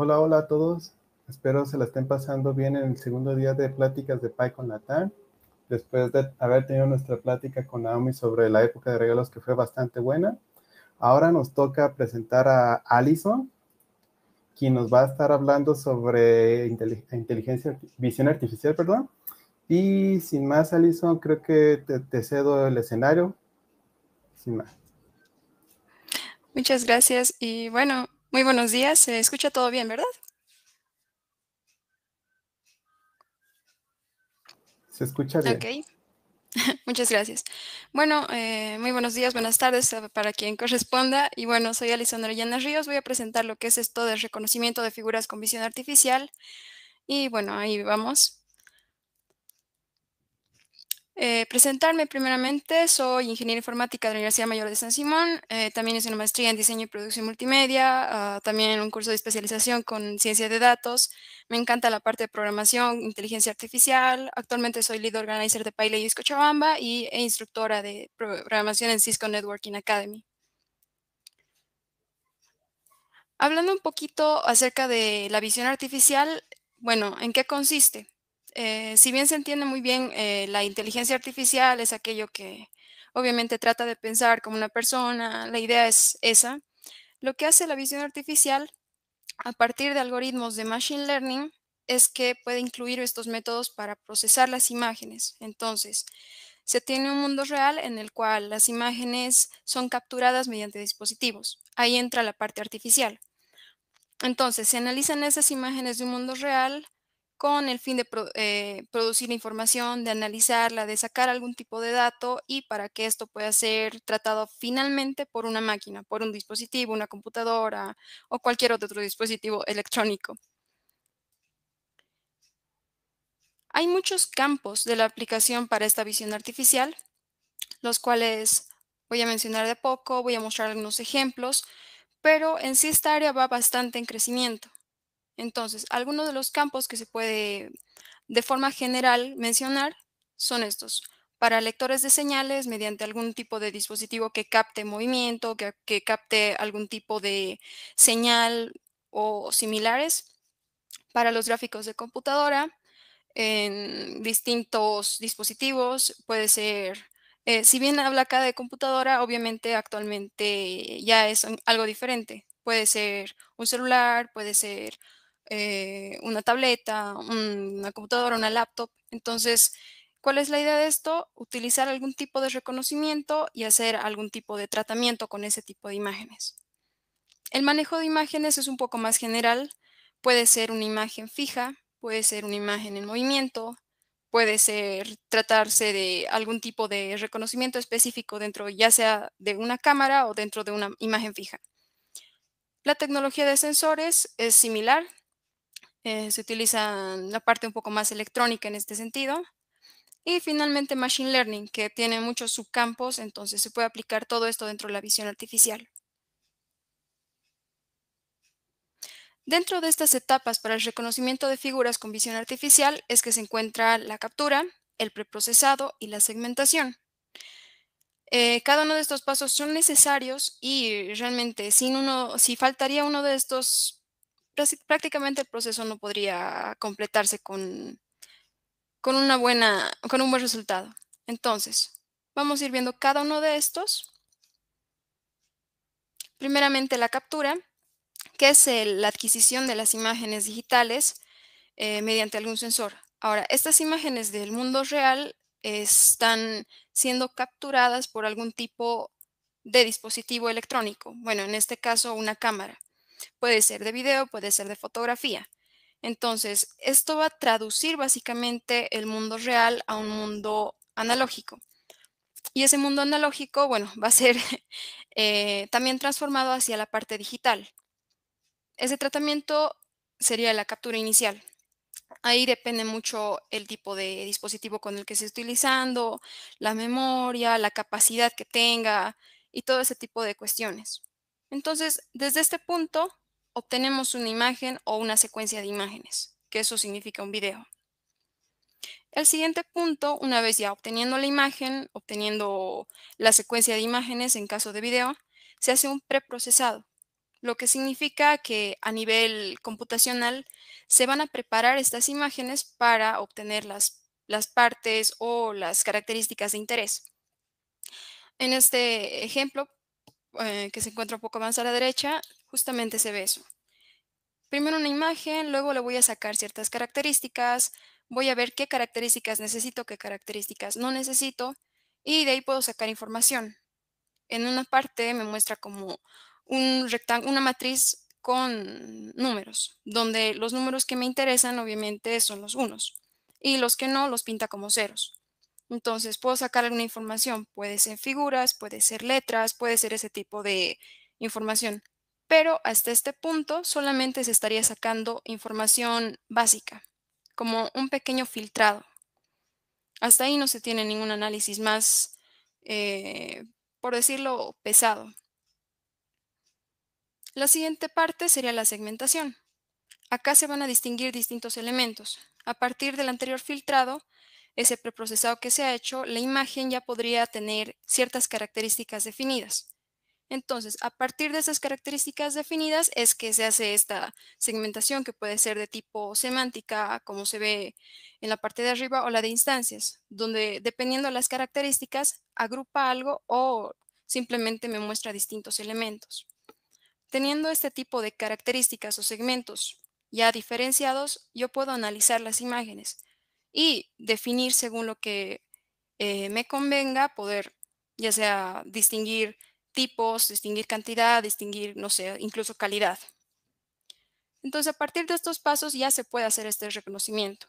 Hola, hola a todos. Espero se la estén pasando bien en el segundo día de pláticas de PyCon Latam. Después de haber tenido nuestra plática con Naomi sobre la época de regalos que fue bastante buena, ahora nos toca presentar a Alison, quien nos va a estar hablando sobre inteligencia, visión artificial, perdón. Y sin más, Alison, creo que te, te cedo el escenario. Sin más. Muchas gracias y bueno, muy buenos días, se escucha todo bien, ¿verdad? Se escucha bien. Ok, muchas gracias. Bueno, eh, muy buenos días, buenas tardes eh, para quien corresponda. Y bueno, soy Alessandra Llanas Ríos, voy a presentar lo que es esto el reconocimiento de figuras con visión artificial. Y bueno, ahí vamos. Eh, presentarme primeramente, soy ingeniera informática de la Universidad Mayor de San Simón, eh, también hice una maestría en diseño y producción multimedia, ah, también en un curso de especialización con ciencia de datos, me encanta la parte de programación, inteligencia artificial, actualmente soy lead organizer de y Cochabamba y, e instructora de programación en Cisco Networking Academy. Hablando un poquito acerca de la visión artificial, bueno, ¿en qué consiste? Eh, si bien se entiende muy bien, eh, la inteligencia artificial es aquello que obviamente trata de pensar como una persona, la idea es esa. Lo que hace la visión artificial a partir de algoritmos de Machine Learning es que puede incluir estos métodos para procesar las imágenes. Entonces, se tiene un mundo real en el cual las imágenes son capturadas mediante dispositivos. Ahí entra la parte artificial. Entonces, se analizan esas imágenes de un mundo real, con el fin de eh, producir información, de analizarla, de sacar algún tipo de dato y para que esto pueda ser tratado finalmente por una máquina, por un dispositivo, una computadora o cualquier otro dispositivo electrónico. Hay muchos campos de la aplicación para esta visión artificial, los cuales voy a mencionar de poco, voy a mostrar algunos ejemplos, pero en sí esta área va bastante en crecimiento. Entonces, algunos de los campos que se puede de forma general mencionar son estos. Para lectores de señales, mediante algún tipo de dispositivo que capte movimiento, que, capte algún tipo de señal o similares. Para los gráficos de computadora, en distintos dispositivos, puede ser eh, si bien habla acá de computadora, obviamente actualmente ya es algo diferente. Puede ser un celular, puede ser eh, una tableta, una computadora, una laptop. Entonces, ¿cuál es la idea de esto? Utilizar algún tipo de reconocimiento y hacer algún tipo de tratamiento con ese tipo de imágenes. El manejo de imágenes es un poco más general. Puede ser una imagen fija, puede ser una imagen en movimiento, puede ser tratarse de algún tipo de reconocimiento específico dentro ya sea de una cámara o dentro de una imagen fija. La tecnología de sensores es similar, eh, se utiliza la parte un poco más electrónica en este sentido. Y finalmente Machine Learning, que tiene muchos subcampos, entonces se puede aplicar todo esto dentro de la visión artificial. Dentro de estas etapas para el reconocimiento de figuras con visión artificial es que se encuentra la captura, el preprocesado y la segmentación. Eh, cada uno de estos pasos son necesarios y realmente sin uno, si faltaría uno de estos prácticamente el proceso no podría completarse con, con, una buena, con un buen resultado. Entonces, vamos a ir viendo cada uno de estos. Primeramente la captura, que es eh, la adquisición de las imágenes digitales eh, mediante algún sensor. Ahora, estas imágenes del mundo real están siendo capturadas por algún tipo de dispositivo electrónico, bueno, en este caso una cámara puede ser de video, puede ser de fotografía. Entonces, esto va a traducir básicamente el mundo real a un mundo analógico. Y ese mundo analógico, bueno, va a ser eh, también transformado hacia la parte digital. Ese tratamiento sería la captura inicial. Ahí depende mucho el tipo de dispositivo con el que se esté utilizando, la memoria, la capacidad que tenga y todo ese tipo de cuestiones. Entonces, desde este punto obtenemos una imagen o una secuencia de imágenes, que eso significa un video. El siguiente punto, una vez ya obteniendo la imagen, obteniendo la secuencia de imágenes en caso de video, se hace un preprocesado, lo que significa que a nivel computacional se van a preparar estas imágenes para obtener las, las partes o las características de interés. En este ejemplo, eh, que se encuentra un poco más a la derecha, justamente se ve eso. Primero una imagen, luego le voy a sacar ciertas características, voy a ver qué características necesito, qué características no necesito, y de ahí puedo sacar información. En una parte me muestra como un una matriz con números, donde los números que me interesan obviamente son los unos, y los que no los pinta como ceros. Entonces puedo sacar alguna información, puede ser figuras, puede ser letras, puede ser ese tipo de información. Pero hasta este punto solamente se estaría sacando información básica, como un pequeño filtrado. Hasta ahí no se tiene ningún análisis más, eh, por decirlo, pesado. La siguiente parte sería la segmentación. Acá se van a distinguir distintos elementos. A partir del anterior filtrado, ese preprocesado que se ha hecho, la imagen ya podría tener ciertas características definidas. Entonces, a partir de esas características definidas es que se hace esta segmentación que puede ser de tipo semántica, como se ve en la parte de arriba, o la de instancias, donde dependiendo de las características agrupa algo o simplemente me muestra distintos elementos. Teniendo este tipo de características o segmentos ya diferenciados, yo puedo analizar las imágenes y definir según lo que eh, me convenga, poder ya sea distinguir tipos, distinguir cantidad, distinguir, no sé, incluso calidad. Entonces, a partir de estos pasos ya se puede hacer este reconocimiento.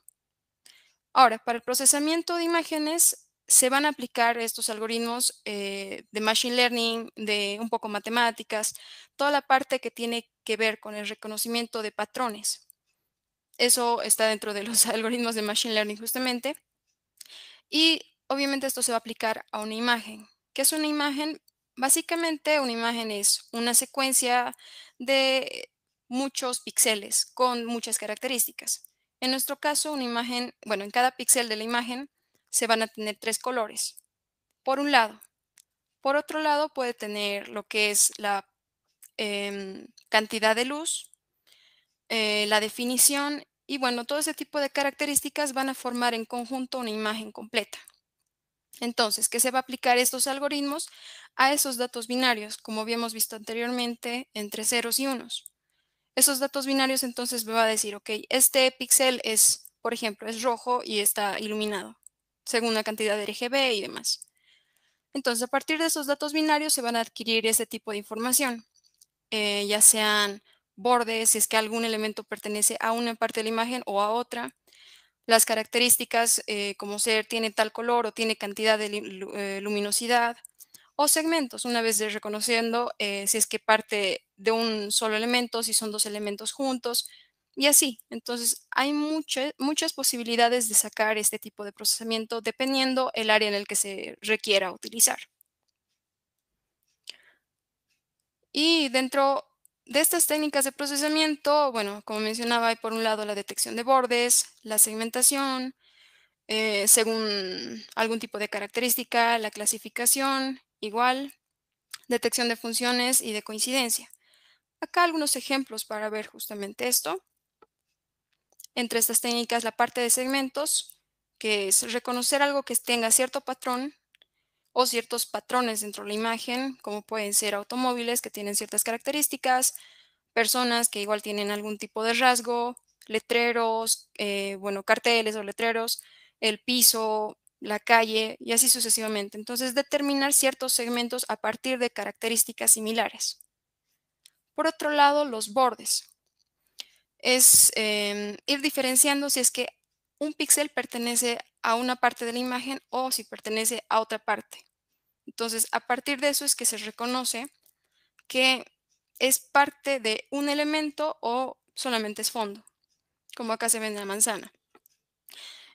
Ahora, para el procesamiento de imágenes se van a aplicar estos algoritmos eh, de machine learning, de un poco matemáticas, toda la parte que tiene que ver con el reconocimiento de patrones. Eso está dentro de los algoritmos de Machine Learning justamente. Y obviamente esto se va a aplicar a una imagen. ¿Qué es una imagen? Básicamente una imagen es una secuencia de muchos píxeles con muchas características. En nuestro caso, una imagen, bueno, en cada píxel de la imagen se van a tener tres colores. Por un lado. Por otro lado, puede tener lo que es la em, cantidad de luz, eh, la definición y bueno, todo ese tipo de características van a formar en conjunto una imagen completa. Entonces, ¿qué se va a aplicar estos algoritmos a esos datos binarios, como habíamos visto anteriormente, entre ceros y unos? Esos datos binarios entonces me va a decir, ok, este píxel es, por ejemplo, es rojo y está iluminado, según la cantidad de RGB y demás. Entonces, a partir de esos datos binarios se van a adquirir ese tipo de información, eh, ya sean bordes, si es que algún elemento pertenece a una parte de la imagen o a otra, las características eh, como ser tiene tal color o tiene cantidad de eh, luminosidad, o segmentos, una vez reconociendo eh, si es que parte de un solo elemento, si son dos elementos juntos, y así. Entonces, hay muchas muchas posibilidades de sacar este tipo de procesamiento dependiendo el área en el que se requiera utilizar. Y dentro de estas técnicas de procesamiento, bueno, como mencionaba, hay por un lado la detección de bordes, la segmentación, eh, según algún tipo de característica, la clasificación, igual, detección de funciones y de coincidencia. Acá algunos ejemplos para ver justamente esto. Entre estas técnicas, la parte de segmentos, que es reconocer algo que tenga cierto patrón o ciertos patrones dentro de la imagen, como pueden ser automóviles que tienen ciertas características, personas que igual tienen algún tipo de rasgo, letreros, eh, bueno, carteles o letreros, el piso, la calle y así sucesivamente. Entonces, determinar ciertos segmentos a partir de características similares. Por otro lado, los bordes. Es em, ir diferenciando si es que un píxel pertenece a una parte de la imagen o si pertenece a otra parte. Entonces, a partir de eso es que se reconoce que es parte de un elemento o solamente es fondo, como acá se ve en la manzana.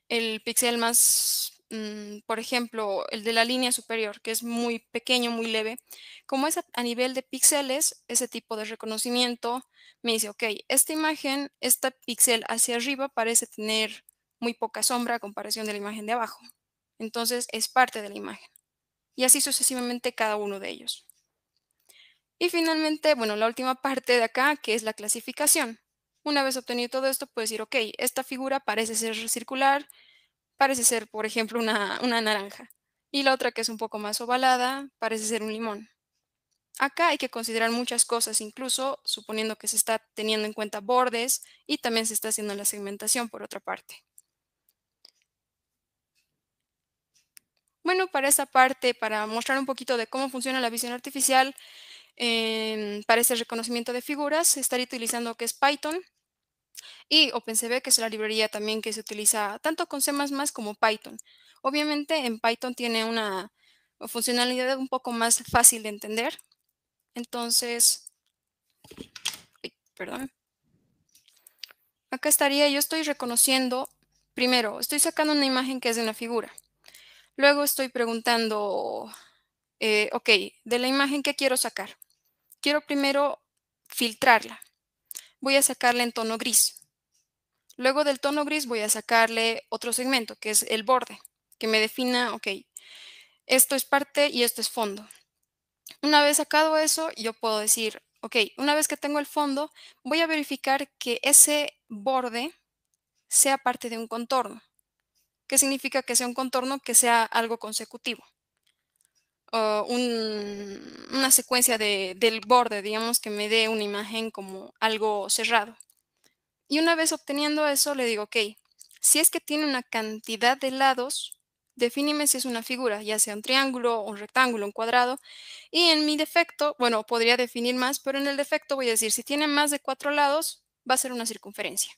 El píxel más, mm, por ejemplo, el de la línea superior, que es muy pequeño, muy leve, como es a, nivel de píxeles, ese tipo de reconocimiento me dice, ok, esta imagen, este píxel hacia arriba parece tener muy poca sombra a comparación de la imagen de abajo. Entonces es parte de la imagen y así sucesivamente cada uno de ellos. Y finalmente, bueno, la última parte de acá, que es la clasificación. Una vez obtenido todo esto, puedes decir, ok, esta figura parece ser circular, parece ser, por ejemplo, una, una naranja. Y la otra que es un poco más ovalada, parece ser un limón. Acá hay que considerar muchas cosas, incluso suponiendo que se está teniendo en cuenta bordes y también se está haciendo la segmentación por otra parte. bueno, para esa parte, para mostrar un poquito de cómo funciona la visión artificial, em, para ese reconocimiento de figuras, estaré utilizando que es Python y OpenCV, que es la librería también que se utiliza tanto con C++ como Python. Obviamente en Python tiene una funcionalidad un poco más fácil de entender. Entonces, perdón. Acá estaría, yo estoy reconociendo, primero, estoy sacando una imagen que es de una figura. Luego estoy preguntando, eh, ok, de la imagen que quiero sacar. Quiero primero filtrarla. Voy a sacarla en tono gris. Luego del tono gris voy a sacarle otro segmento, que es el borde, que me defina, ok, esto es parte y esto es fondo. Una vez sacado eso, yo puedo decir, ok, una vez que tengo el fondo, voy a verificar que ese borde sea parte de un contorno significa que sea un contorno? Que sea algo consecutivo. una secuencia del borde, digamos, que me dé una imagen como algo cerrado. Y una vez obteniendo eso, le digo, ok, si es que tiene una cantidad de lados, definime si es una figura, ya sea un triángulo, un rectángulo, un cuadrado. Y en mi defecto, bueno, podría definir más, pero en el defecto voy a decir, si tiene más de cuatro lados, va a ser una circunferencia.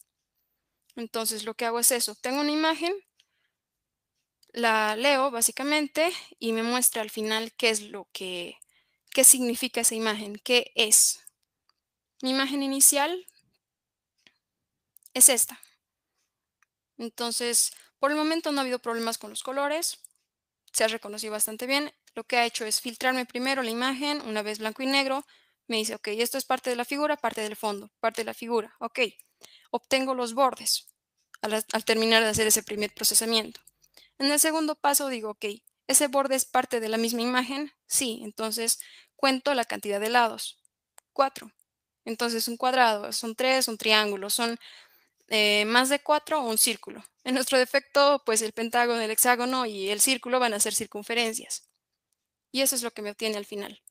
Entonces lo que hago es eso, tengo una imagen, la leo básicamente y me muestra al final qué es lo que, qué significa esa imagen, qué es. Mi imagen inicial es esta. Entonces, por el momento no ha habido problemas con los colores, se ha reconocido bastante bien. Lo que ha hecho es filtrarme primero la imagen, una vez blanco y negro, me dice, ok, esto es parte de la figura, parte del fondo, parte de la figura, ok. Obtengo los bordes al, al terminar de hacer ese primer procesamiento. En el segundo paso digo, ok, ¿ese borde es parte de la misma imagen? Sí, entonces cuento la cantidad de lados. Cuatro. Entonces un cuadrado, son tres, un triángulo, son eh, más de cuatro o un círculo. En nuestro defecto, pues el pentágono, el hexágono y el círculo van a ser circunferencias. Y eso es lo que me obtiene al final.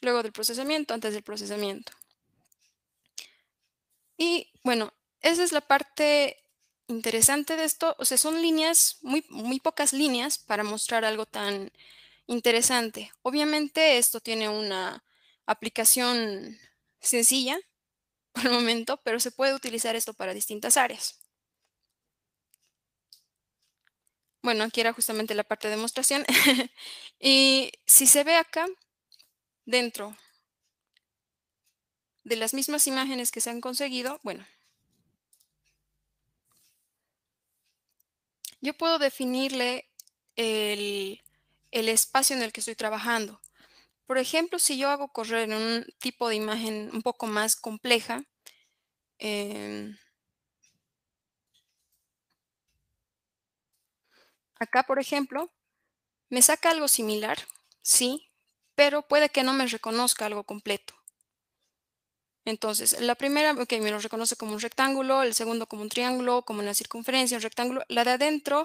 Luego del procesamiento, antes del procesamiento. Y bueno, esa es la parte interesante de esto, o sea, son líneas, muy, muy pocas líneas para mostrar algo tan interesante. Obviamente esto tiene una aplicación sencilla por el momento, pero se puede utilizar esto para distintas áreas. Bueno, aquí era justamente la parte de demostración. y si se ve acá, dentro de las mismas imágenes que se han conseguido, bueno, yo puedo definirle el, espacio en el que estoy trabajando. Por ejemplo, si yo hago correr un tipo de imagen un poco más compleja, em, acá, por ejemplo, me saca algo similar, sí, pero puede que no me reconozca algo completo. Entonces, la primera, ok, me lo reconoce como un rectángulo, el segundo como un triángulo, como una circunferencia, un rectángulo. La de adentro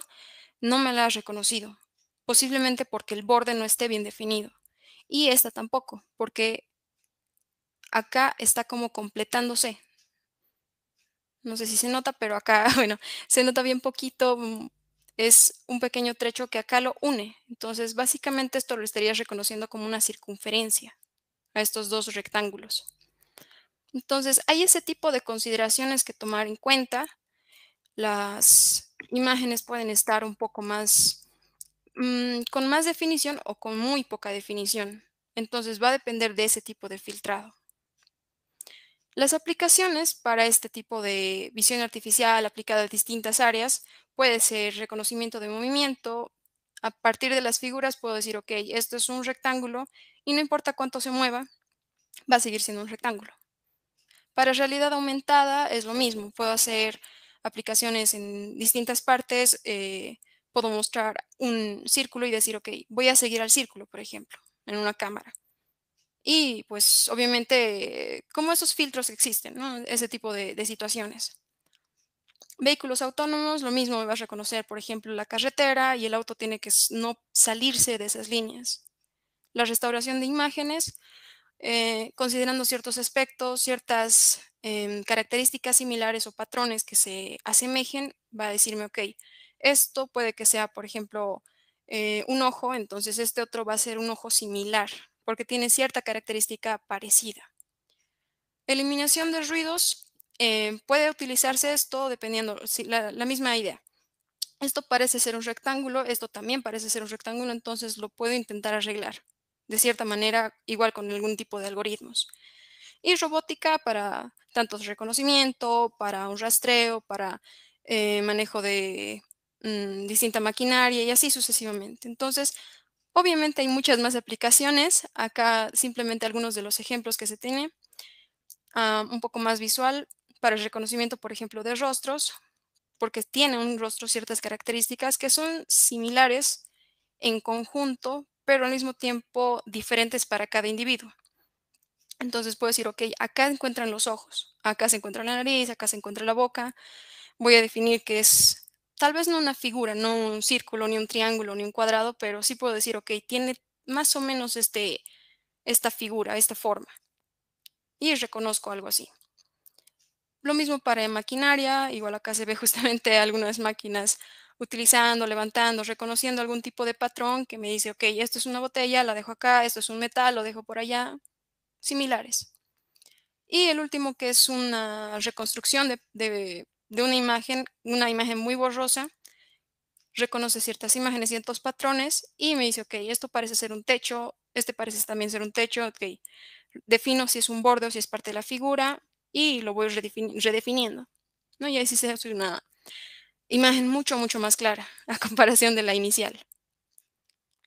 no me la ha reconocido, posiblemente porque el borde no esté bien definido. Y esta tampoco, porque acá está como completándose. No sé si se nota, pero acá, bueno, se nota bien poquito, mm, es un pequeño trecho que acá lo une. Entonces, básicamente esto lo estarías reconociendo como una circunferencia a estos dos rectángulos. Entonces, hay ese tipo de consideraciones que tomar en cuenta. Las imágenes pueden estar un poco más, mm, con más definición o con muy poca definición. Entonces, va a depender de ese tipo de filtrado. Las aplicaciones para este tipo de visión artificial aplicada a distintas áreas puede ser reconocimiento de movimiento. A partir de las figuras puedo decir, ok, esto es un rectángulo y no importa cuánto se mueva, va a seguir siendo un rectángulo. Para realidad aumentada es lo mismo, puedo hacer aplicaciones en distintas partes, eh, puedo mostrar un círculo y decir, ok, voy a seguir al círculo, por ejemplo, en una cámara. Y pues obviamente, ¿cómo esos filtros existen, ese tipo de, situaciones. Vehículos autónomos, lo mismo me vas a reconocer, por ejemplo, la carretera y el auto tiene que no salirse de esas líneas. La restauración de imágenes, eh, considerando ciertos aspectos, ciertas em, características similares o patrones que se asemejen, va a decirme, ok, esto puede que sea, por ejemplo, eh, un ojo, entonces este otro va a ser un ojo similar, porque tiene cierta característica parecida. Eliminación de ruidos, eh, puede utilizarse esto dependiendo, la misma idea. Esto parece ser un rectángulo, esto también parece ser un rectángulo, entonces lo puedo intentar arreglar de cierta manera, igual con algún tipo de algoritmos. Y robótica para tanto reconocimiento, para un rastreo, para eh, manejo de mm, distinta maquinaria y así sucesivamente. Entonces, obviamente hay muchas más aplicaciones. Acá simplemente algunos de los ejemplos que se tiene. Ah, un poco más visual para el reconocimiento, por ejemplo, de rostros, porque tiene un rostro ciertas características que son similares en conjunto pero al mismo tiempo diferentes para cada individuo. Entonces puedo decir, ok, acá encuentran los ojos, acá se encuentra la nariz, acá se encuentra la boca. Voy a definir que es tal vez no una figura, no un círculo, ni un triángulo, ni un cuadrado, pero sí puedo decir, ok, tiene más o menos este, esta figura, esta forma. Y reconozco algo así. Lo mismo para maquinaria, igual acá se ve justamente algunas máquinas utilizando, levantando, reconociendo algún tipo de patrón que me dice, ok, esto es una botella, la dejo acá, esto es un metal, lo dejo por allá, similares. Y el último que es una reconstrucción de, una imagen, una imagen muy borrosa, reconoce ciertas imágenes, ciertos patrones y me dice, ok, esto parece ser un techo, este parece también ser un techo, ok, defino si es un borde o si es parte de la figura y lo voy redefiniendo, ¿no? Y ahí sí se hace nada imagen mucho, mucho más clara a comparación de la inicial.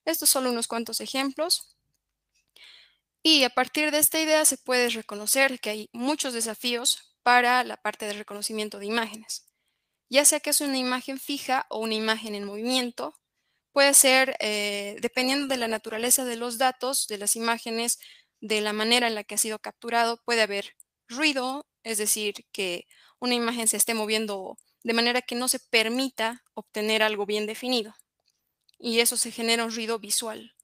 Estos son unos cuantos ejemplos. Y a partir de esta idea se puede reconocer que hay muchos desafíos para la parte de reconocimiento de imágenes. Ya sea que es una imagen fija o una imagen en movimiento, puede ser, eh, dependiendo de la naturaleza de los datos, de las imágenes, de la manera en la que ha sido capturado, puede haber ruido, es decir, que una imagen se esté moviendo de manera que no se permita obtener algo bien definido. Y eso se genera un ruido visual.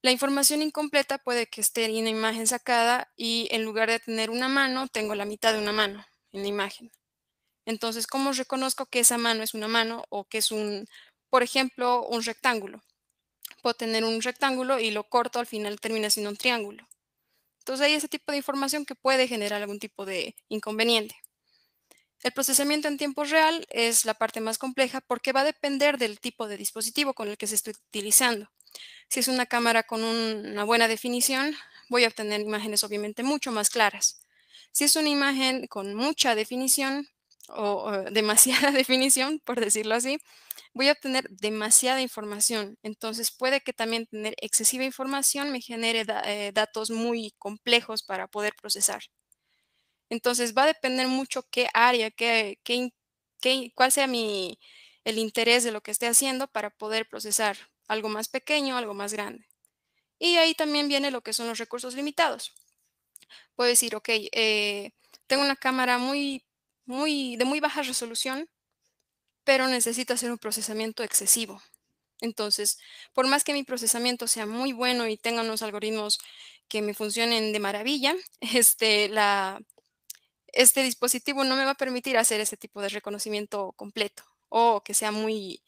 La información incompleta puede que esté en una imagen sacada y en lugar de tener una mano, tengo la mitad de una mano en la imagen. Entonces, ¿cómo reconozco que esa mano es una mano o que es un, por ejemplo, un rectángulo? Puedo tener un rectángulo y lo corto, al final termina siendo un triángulo. Entonces hay ese tipo de información que puede generar algún tipo de inconveniente. El procesamiento en tiempo real es la parte más compleja porque va a depender del tipo de dispositivo con el que se esté utilizando. Si es una cámara con una buena definición, voy a obtener imágenes obviamente mucho más claras. Si es una imagen con mucha definición o, demasiada definición, por decirlo así, voy a obtener demasiada información. Entonces puede que también tener excesiva información me genere eh, datos muy complejos para poder procesar. Entonces va a depender mucho qué área, qué, cuál sea mi, el interés de lo que esté haciendo para poder procesar algo más pequeño, algo más grande. Y ahí también viene lo que son los recursos limitados. Puedo decir, ok, eh, tengo una cámara muy, muy, de muy baja resolución, pero necesito hacer un procesamiento excesivo. Entonces, por más que mi procesamiento sea muy bueno y tenga unos algoritmos que me funcionen de maravilla, este, la, este dispositivo no me va a permitir hacer ese tipo de reconocimiento completo o que sea muy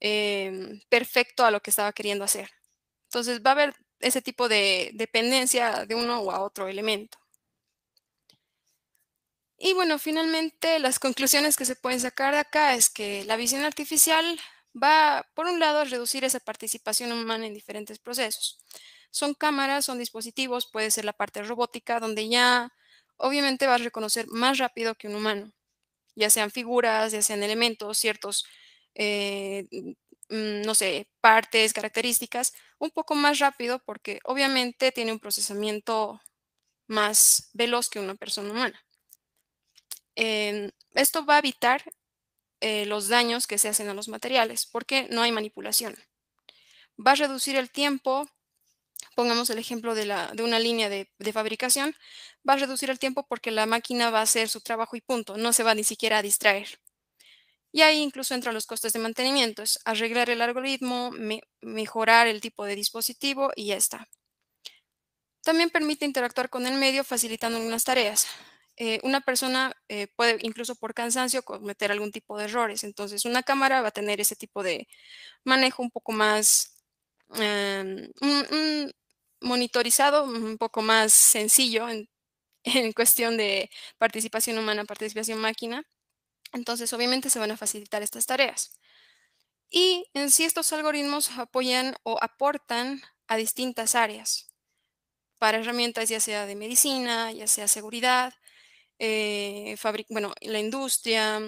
em, perfecto a lo que estaba queriendo hacer. Entonces va a haber ese tipo de dependencia de uno o a otro elemento. Y bueno, finalmente las conclusiones que se pueden sacar de acá es que la visión artificial va, por un lado, a reducir esa participación humana en diferentes procesos. Son cámaras, son dispositivos, puede ser la parte robótica, donde ya obviamente va a reconocer más rápido que un humano, ya sean figuras, ya sean elementos, ciertos, eh, mm, no sé, partes, características, un poco más rápido porque obviamente tiene un procesamiento más veloz que una persona humana. Em, esto va a evitar eh, los daños que se hacen a los materiales porque no hay manipulación. Va a reducir el tiempo pongamos el ejemplo de, una línea de, fabricación, va a reducir el tiempo porque la máquina va a hacer su trabajo y punto, no se va ni siquiera a distraer. Y ahí incluso entran los costes de mantenimiento, es arreglar el algoritmo, mejorar el tipo de dispositivo y ya está. También permite interactuar con el medio facilitando algunas tareas. Eh, una persona eh, puede incluso por cansancio cometer algún tipo de errores. Entonces, una cámara va a tener ese tipo de manejo un poco más, em, monitorizado, mm, un poco más sencillo en, cuestión de participación humana, participación máquina. Entonces, obviamente se van a facilitar estas tareas. Y en sí estos algoritmos apoyan o aportan a distintas áreas para herramientas ya sea de medicina, ya sea seguridad, eh, bueno, la industria,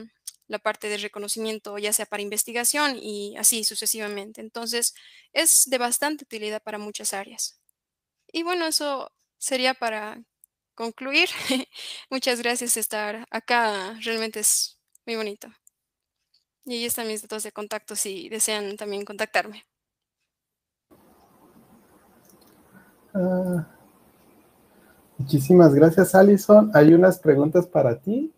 la parte de reconocimiento, ya sea para investigación y así sucesivamente. Entonces, es de bastante utilidad para muchas áreas. Y bueno, eso sería para concluir. Muchas gracias por estar acá. Realmente es muy bonito. Y ahí están mis datos de contacto si desean también contactarme. Ah, muchísimas gracias, Alison. Hay unas preguntas para ti.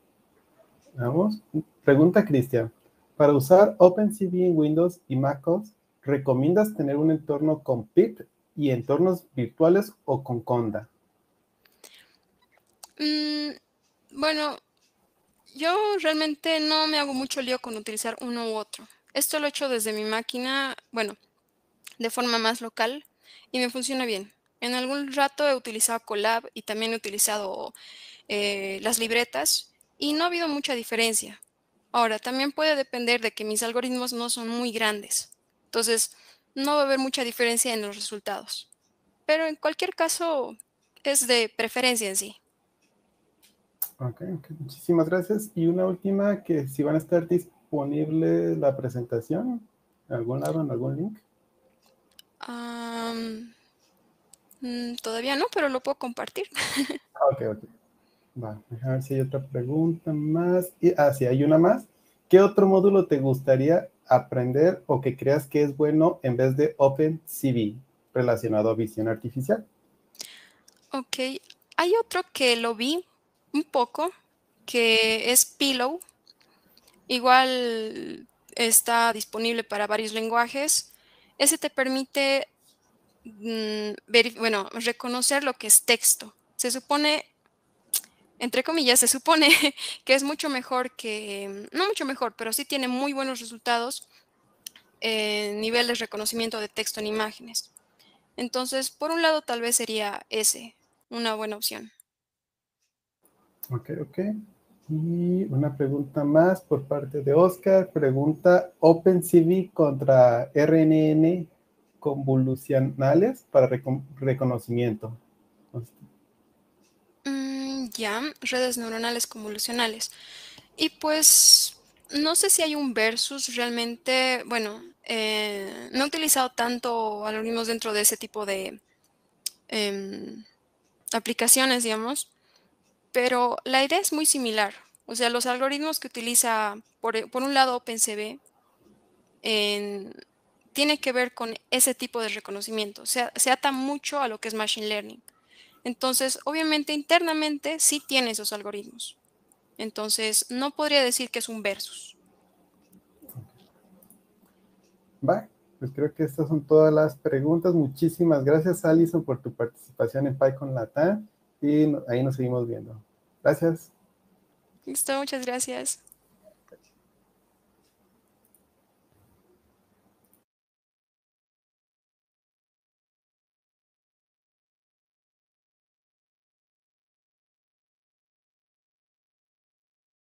Vamos. Pregunta, Cristian. Para usar OpenCV en Windows y MacOS, ¿recomiendas tener un entorno con PIP y entornos virtuales o con Conda? Mm, bueno, yo realmente no me hago mucho lío con utilizar uno u otro. Esto lo he hecho desde mi máquina, bueno, de forma más local y me funciona bien. En algún rato he utilizado Colab y también he utilizado eh, las libretas y no ha habido mucha diferencia. Ahora, también puede depender de que mis algoritmos no son muy grandes. Entonces, no va a haber mucha diferencia en los resultados. Pero en cualquier caso, es de preferencia en sí. Ok, muchísimas gracias. Y una última, que si van a estar disponible la presentación, ¿en algún lado, en algún link? Mm, todavía no, pero lo puedo compartir. ok, ok. Vamos a ver si hay otra pregunta más. Y, ah, sí, hay una más. ¿Qué otro módulo te gustaría aprender o que creas que es bueno en vez de OpenCV relacionado a visión artificial. Ok, hay otro que lo vi un poco, que es Pillow. Igual está disponible para varios lenguajes. Ese te permite mm, bueno, reconocer lo que es texto. Se supone entre comillas, se supone que es mucho mejor que, no mucho mejor, pero sí tiene muy buenos resultados en niveles de reconocimiento de texto en imágenes. Entonces, por un lado, tal vez sería ese, una buena opción. Ok, ok. Y una pregunta más por parte de Oscar. Pregunta OpenCV contra RNN convolucionales para reconocimiento. Mm, ya, redes neuronales convolucionales. Y pues no sé si hay un versus realmente, bueno, eh, no he utilizado tanto algoritmos dentro de ese tipo de em, aplicaciones, digamos, pero la idea es muy similar. O sea, los algoritmos que utiliza, por, un lado, OpenCV, tiene que ver con ese tipo de reconocimiento. Se, se ata mucho a lo que es Machine Learning. Entonces, obviamente internamente sí tiene esos algoritmos. Entonces, no podría decir que es un versus. Va, pues creo que estas son todas las preguntas. Muchísimas gracias, Alison, por tu participación en PyCon Latam y ahí nos seguimos viendo. Gracias. Listo, muchas gracias.